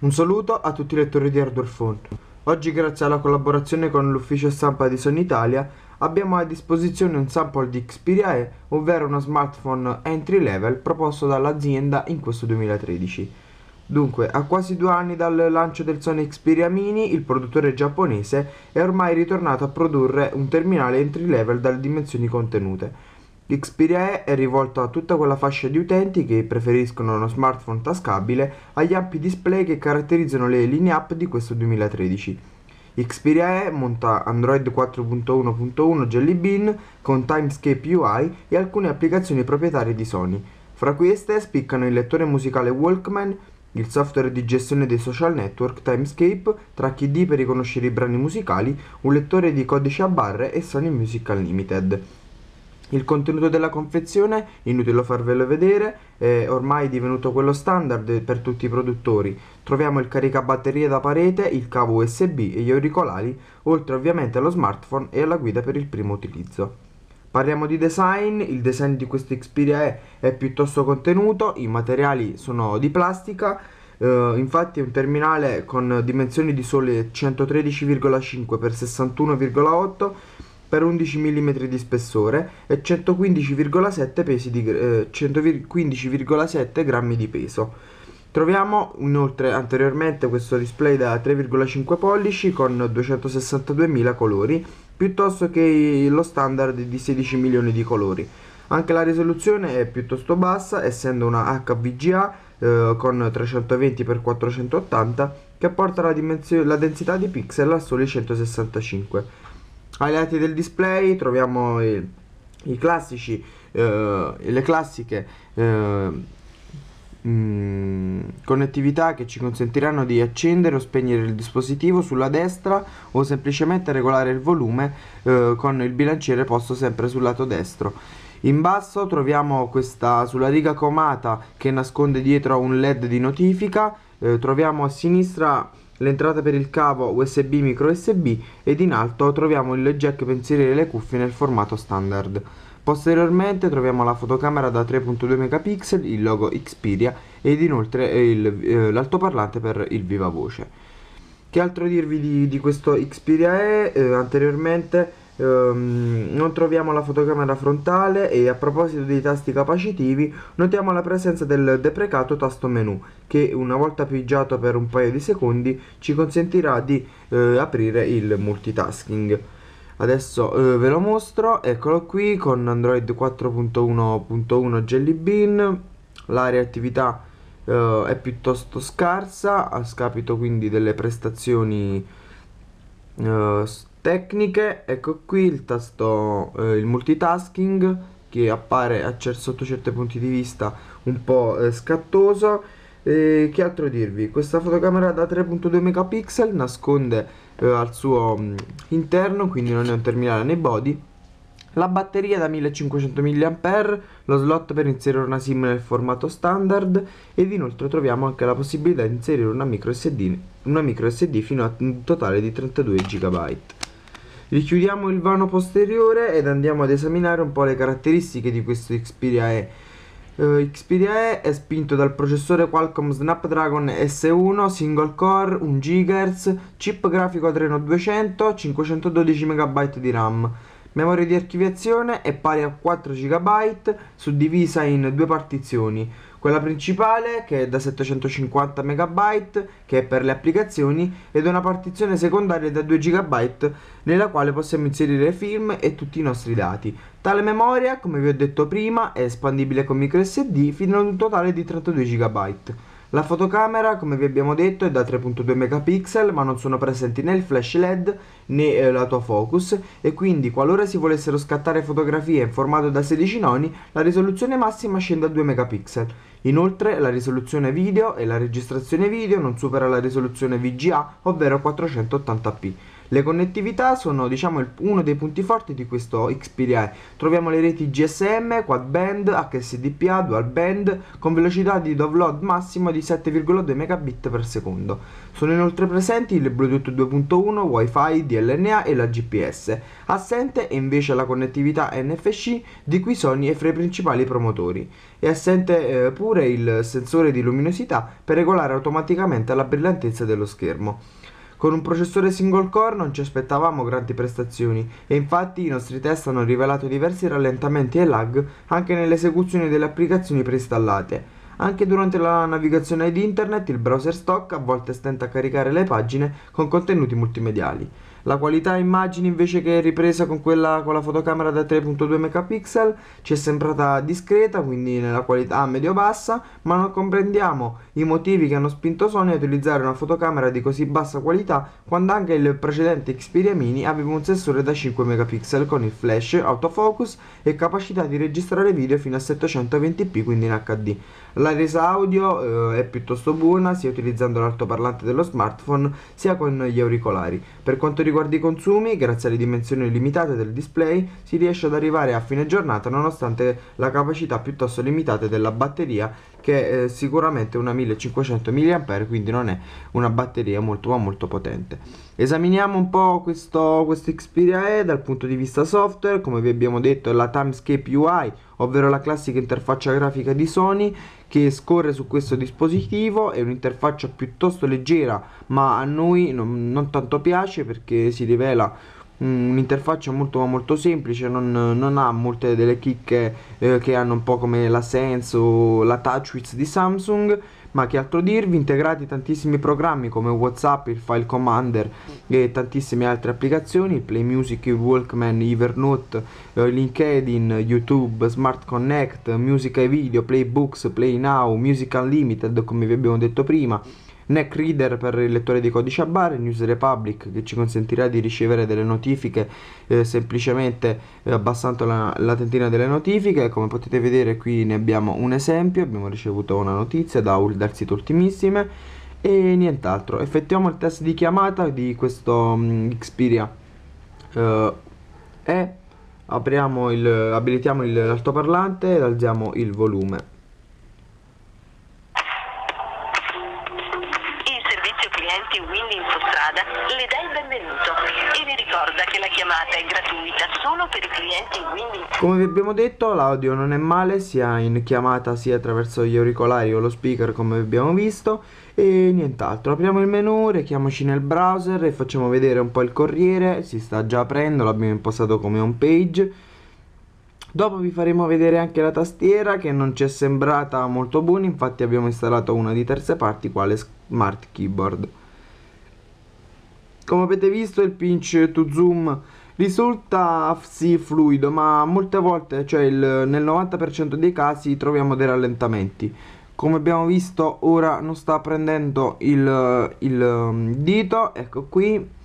Un saluto a tutti i lettori di Hardware Phone. Oggi grazie alla collaborazione con l'ufficio stampa di Sony Italia abbiamo a disposizione un sample di Xperia E, ovvero uno smartphone entry level proposto dall'azienda in questo 2013. Dunque, a quasi due anni dal lancio del Sony Xperia Mini, il produttore giapponese è ormai ritornato a produrre un terminale entry level dalle dimensioni contenute L'Xperia E è rivolto a tutta quella fascia di utenti che preferiscono uno smartphone tascabile agli ampi display che caratterizzano le linee app di questo 2013. Xperia E monta Android 4.1.1 Jelly Bean con Timescape UI e alcune applicazioni proprietarie di Sony. Fra queste spiccano il lettore musicale Walkman, il software di gestione dei social network Timescape, track ID per riconoscere i brani musicali, un lettore di codice a barre e Sony Music Unlimited. Il contenuto della confezione, inutile farvelo vedere, è ormai divenuto quello standard per tutti i produttori. Troviamo il caricabatterie da parete, il cavo USB e gli auricolari, oltre ovviamente allo smartphone e alla guida per il primo utilizzo. Parliamo di design, il design di questo Xperia E è piuttosto contenuto, i materiali sono di plastica, Uh, infatti è un terminale con dimensioni di sole 113,5 x 61,8 per 11 mm di spessore e 115,7 pesi di, eh, 115,7 grammi di peso. Troviamo inoltre anteriormente questo display da 3,5 pollici con 262.000 colori piuttosto che lo standard di 16 milioni di colori. Anche la risoluzione è piuttosto bassa essendo una HVGA eh, con 320x480 che porta la, la densità di pixel a soli 165 ai lati del display troviamo i, i classici eh, le classiche eh, mh, mm, connettività che ci consentiranno di accendere o spegnere il dispositivo sulla destra o semplicemente regolare il volume eh, con il bilanciere posto sempre sul lato destro in basso troviamo questa sulla riga comata che nasconde dietro un led di notifica eh, troviamo a sinistra l'entrata per il cavo USB micro USB ed in alto troviamo il jack per inserire le cuffie nel formato standard. Posteriormente troviamo la fotocamera da 3.2 megapixel, il logo Xperia ed inoltre eh, eh, l'altoparlante eh, per il viva voce. Che altro dirvi di, di questo Xperia E? Eh, anteriormente ehm, non troviamo la fotocamera frontale e a proposito dei tasti capacitivi notiamo la presenza del deprecato tasto menu che una volta pigiato per un paio di secondi ci consentirà di eh, aprire il multitasking adesso eh, ve lo mostro eccolo qui con android 4.1.1 jelly bean l'area attività eh, è piuttosto scarsa a scapito quindi delle prestazioni uh, tecniche ecco qui il tasto uh, il multitasking che appare a cer sotto certi punti di vista un po' eh, scattoso eh, che altro dirvi questa fotocamera da 3.2 megapixel nasconde eh, al suo mh, mm, interno quindi non è un terminale nei body la batteria da 1500 mAh, lo slot per inserire una SIM nel formato standard ed inoltre troviamo anche la possibilità di inserire una micro SD, una micro SD fino a un totale di 32 GB. Richiudiamo il vano posteriore ed andiamo ad esaminare un po' le caratteristiche di questo Xperia E. Uh, Xperia E è spinto dal processore Qualcomm Snapdragon S1 single core 1 GHz, chip grafico Adreno 200, 512 MB di RAM Memoria di archiviazione è pari a 4 GB suddivisa in due partizioni, quella principale che è da 750 MB che è per le applicazioni ed una partizione secondaria da 2 GB nella quale possiamo inserire film e tutti i nostri dati. Tale memoria, come vi ho detto prima, è espandibile con microSD fino ad un totale di 32 GB. La fotocamera, come vi abbiamo detto, è da 3.2 megapixel, ma non sono presenti né il flash LED né eh, l'autofocus e quindi qualora si volessero scattare fotografie in formato da 16 noni, la risoluzione massima scende a 2 megapixel. Inoltre la risoluzione video e la registrazione video non supera la risoluzione VGA, ovvero 480p. Le connettività sono diciamo, uno dei punti forti di questo XPDI. Troviamo le reti GSM, quad band, HSDPA, dual band con velocità di download massima di 7,2 Mbit per secondo. Sono inoltre presenti il Bluetooth 2.1, Wi-Fi, DLNA e la GPS. Assente è invece la connettività NFC di cui Sony è fra i principali promotori. È assente eh, pure il sensore di luminosità per regolare automaticamente la brillantezza dello schermo. Con un processore single core non ci aspettavamo grandi prestazioni e infatti i nostri test hanno rivelato diversi rallentamenti e lag anche nell'esecuzione delle applicazioni preinstallate. Anche durante la navigazione ad internet il browser stock a volte stenta a caricare le pagine con contenuti multimediali. La qualità immagini invece che ripresa con quella con la fotocamera da 3.2 megapixel ci è sembrata discreta, quindi nella qualità medio-bassa, ma non comprendiamo i motivi che hanno spinto Sony a utilizzare una fotocamera di così bassa qualità quando anche il precedente Xperia Mini aveva un sensore da 5 megapixel con il flash, autofocus e capacità di registrare video fino a 720p quindi in HD. La resa audio eh, è piuttosto buona sia utilizzando l'altoparlante dello smartphone sia con gli auricolari. Per quanto riguarda riguarda i consumi, grazie alle dimensioni limitate del display, si riesce ad arrivare a fine giornata nonostante la capacità piuttosto limitata della batteria che è eh, sicuramente una 1500 mAh, quindi non è una batteria molto ma molto potente. Esaminiamo un po' questo, questo Xperia E dal punto di vista software, come vi abbiamo detto la Timescape UI ovvero la classica interfaccia grafica di Sony che scorre su questo dispositivo, è un'interfaccia piuttosto leggera ma a noi non, non tanto piace perché si rivela un'interfaccia molto molto semplice non, non ha molte delle chicche eh, che hanno un po' come la Sense o la TouchWiz di Samsung ma che altro dirvi, integrati tantissimi programmi come Whatsapp, il File Commander e tantissime altre applicazioni, il Play Music, Walkman, Evernote, eh, LinkedIn, YouTube, Smart Connect, Musica e Video, Playbooks, Play Now, Music Unlimited come vi abbiamo detto prima Neck Reader per il lettore di codice a barre, News Republic che ci consentirà di ricevere delle notifiche eh, semplicemente eh, abbassando la, la, tentina delle notifiche. Come potete vedere qui ne abbiamo un esempio, abbiamo ricevuto una notizia da, dal sito Ultimissime e nient'altro. Effettuiamo il test di chiamata di questo mh, mm, Xperia eh, e apriamo il, abilitiamo l'altoparlante ed alziamo il volume servizio clienti Wind Infostrada le dà il benvenuto e vi ricorda che la chiamata è gratuita solo per i clienti Wind Infostrada. Come vi abbiamo detto l'audio non è male sia in chiamata sia attraverso gli auricolari o lo speaker come abbiamo visto e nient'altro. Apriamo il menu, rechiamoci nel browser e facciamo vedere un po' il corriere, si sta già aprendo, l'abbiamo impostato come home page dopo vi faremo vedere anche la tastiera che non ci è sembrata molto buona infatti abbiamo installato una di terze parti quale Smart Keyboard come avete visto il pinch to zoom risulta sì fluido ma molte volte cioè il, nel 90% dei casi troviamo dei rallentamenti come abbiamo visto ora non sta prendendo il, il um, dito ecco qui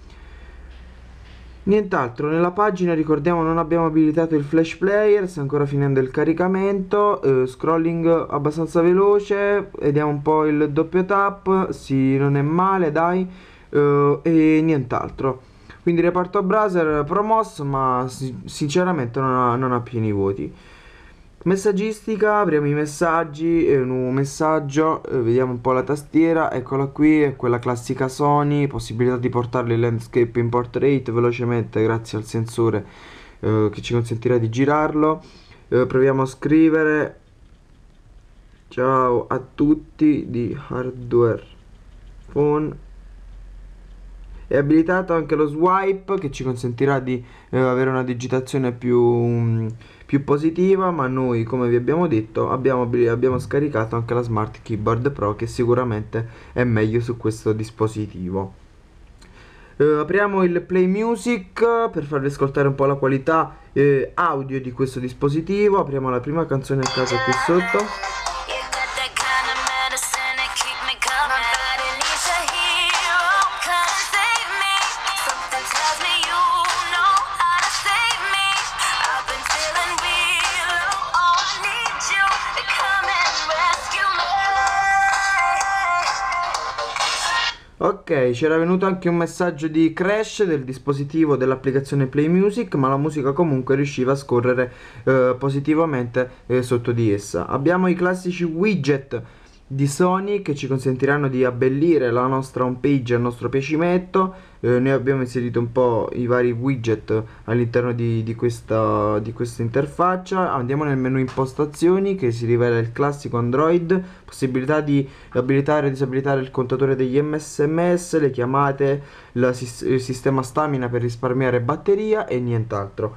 Nient'altro, nella pagina ricordiamo non abbiamo abilitato il flash player, sta ancora finendo il caricamento, eh, scrolling abbastanza veloce, vediamo un po' il doppio tap, sì non è male dai, eh, e nient'altro. Quindi reparto browser promosso ma sinceramente non ha, non ha pieni voti. Messaggistica, apriamo i messaggi, eh, un nuovo messaggio, eh, vediamo un po' la tastiera, eccola qui, è quella classica Sony, possibilità di portarli in landscape in portrait velocemente grazie al sensore eh, che ci consentirà di girarlo. Eh, proviamo a scrivere, ciao a tutti di Hardware Phone è abilitato anche lo swipe che ci consentirà di eh, avere una digitazione più, più, positiva ma noi come vi abbiamo detto abbiamo, abbiamo scaricato anche la Smart Keyboard Pro che sicuramente è meglio su questo dispositivo. Uh, apriamo il play music per farvi ascoltare un po' la qualità eh, audio di questo dispositivo apriamo la prima canzone a casa qui sotto Ok, c'era venuto anche un messaggio di crash del dispositivo dell'applicazione Play Music, ma la musica comunque riusciva a scorrere eh, positivamente eh, sotto di essa. Abbiamo i classici widget di Sony che ci consentiranno di abbellire la nostra home page al nostro piacimento eh, noi abbiamo inserito un po' i vari widget all'interno di, di, questa, di questa interfaccia andiamo nel menu impostazioni che si rivela il classico android possibilità di abilitare e disabilitare il contatore degli msms le chiamate la, il sistema stamina per risparmiare batteria e nient'altro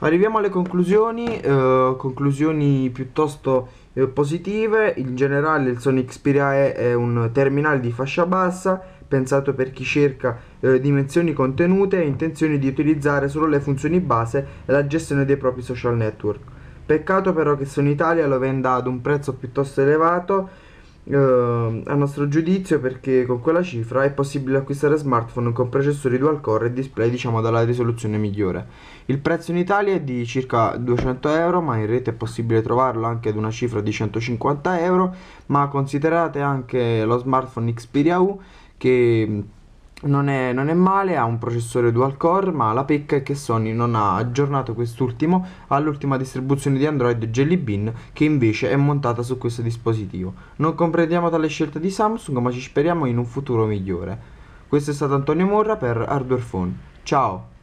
Arriviamo alle conclusioni, eh, conclusioni piuttosto eh, positive, in generale il Sony Xperia E è un terminale di fascia bassa pensato per chi cerca eh, dimensioni contenute e intenzione di utilizzare solo le funzioni base e la gestione dei propri social network. Peccato però che Sony Italia lo venda ad un prezzo piuttosto elevato Uh, a nostro giudizio perché con quella cifra è possibile acquistare smartphone con processori dual core e display diciamo dalla risoluzione migliore. Il prezzo in Italia è di circa 200 euro ma in rete è possibile trovarlo anche ad una cifra di 150 euro ma considerate anche lo smartphone Xperia U che non è, non è, male, ha un processore dual core, ma la pecca è che Sony non ha aggiornato quest'ultimo all'ultima distribuzione di Android Jelly Bean che invece è montata su questo dispositivo. Non comprendiamo tale scelta di Samsung, ma ci speriamo in un futuro migliore. Questo è stato Antonio Morra per Hardware Phone. Ciao!